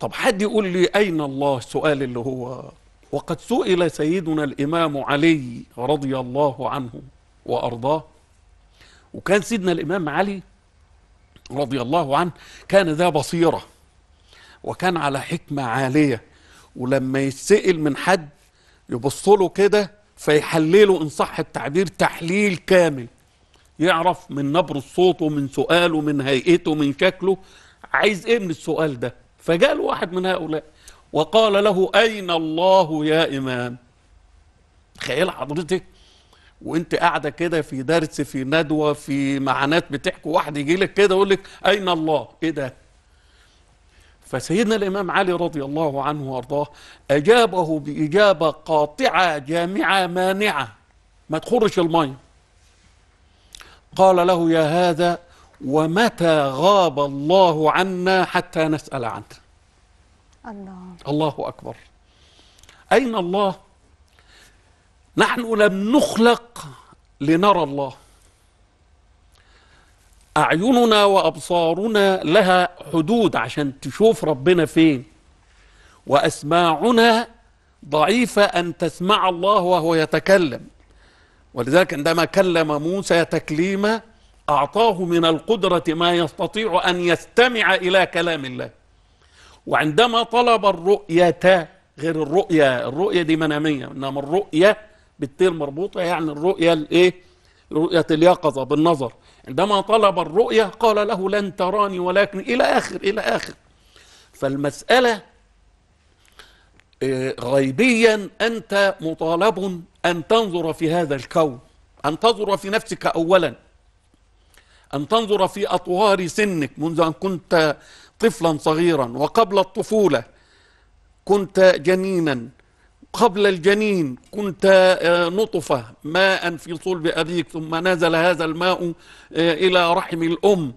طب حد يقول لي أين الله السؤال اللي هو وقد سئل سيدنا الإمام علي رضي الله عنه وأرضاه وكان سيدنا الإمام علي رضي الله عنه كان ذا بصيرة وكان على حكمة عالية ولما يتسأل من حد يبص له كده فيحلله إن صح التعبير تحليل كامل يعرف من نبر الصوت ومن سؤاله من هيئته من شكله عايز ايه من السؤال ده فجاء له واحد من هؤلاء وقال له أين الله يا إمام تخيل حضرتك وانت قاعده كده في درس في ندوه في معانات بتحكوا واحد يجي لك كده يقول لك اين الله ايه ده فسيدنا الامام علي رضي الله عنه وارضاه اجابه باجابه قاطعه جامعه مانعه ما تخرش الميه قال له يا هذا ومتى غاب الله عنا حتى نسأل عنه الله الله أكبر أين الله نحن لم نخلق لنرى الله أعيننا وأبصارنا لها حدود عشان تشوف ربنا فين وأسماعنا ضعيفة أن تسمع الله وهو يتكلم ولذلك عندما كلم موسى تكليما اعطاه من القدره ما يستطيع ان يستمع الى كلام الله وعندما طلب الرؤيه غير الرؤيه الرؤيه دي مناميه انما الرؤيه بالتير مربوطة يعني الرؤيه الايه رؤيه اليقظه بالنظر عندما طلب الرؤيه قال له لن تراني ولكن الى اخر الى اخر فالمساله آه، غيبيا انت مطالب ان تنظر في هذا الكون ان تنظر في نفسك اولا أن تنظر في أطوار سنك منذ أن كنت طفلا صغيرا وقبل الطفولة كنت جنينا قبل الجنين كنت آه، نطفة ماء في صلب أبيك ثم نزل هذا الماء آه، إلى رحم الأم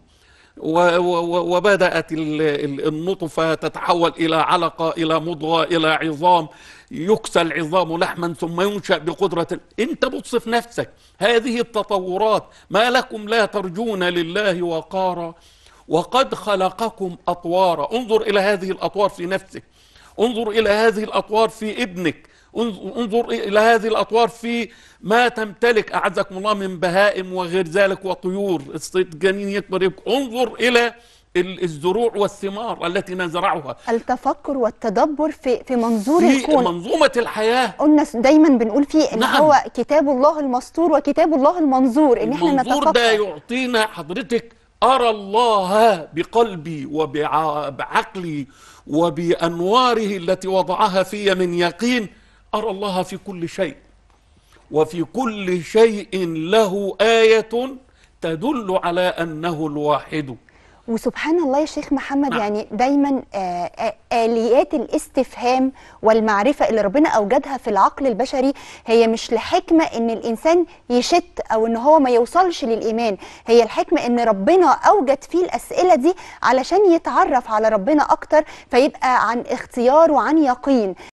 وبدأت النطفة تتحول إلى علقة إلى مضغة إلى عظام يكسى العظام لحما ثم ينشأ بقدرة أنت بتصف نفسك هذه التطورات ما لكم لا ترجون لله وقارا وقد خلقكم أطوارا انظر إلى هذه الأطوار في نفسك انظر إلى هذه الأطوار في ابنك انظر إلى هذه الأطوار في ما تمتلك أعزكم الله من بهائم وغير ذلك وطيور الجنين يكبر يكبر انظر إلى الزروع والثمار التي نزرعها التفكر والتدبر في في منظور في الكون منظومه الحياه قلنا دايما بنقول فيه ان نعم. هو كتاب الله المسطور وكتاب الله المنظور ان احنا نتفكر ده يعطينا حضرتك ارى الله بقلبي وبعقلي وبانواره التي وضعها في من يقين أرى الله في كل شيء وفي كل شيء له آية تدل على أنه الواحد وسبحان الله يا شيخ محمد نعم. يعني دايما آه، آه، آليات الاستفهام والمعرفة اللي ربنا أوجدها في العقل البشري هي مش لحكمة إن الإنسان يشت أو إن هو ما يوصلش للإيمان هي الحكمة إن ربنا أوجد فيه الأسئلة دي علشان يتعرف على ربنا أكتر فيبقى عن اختيار وعن يقين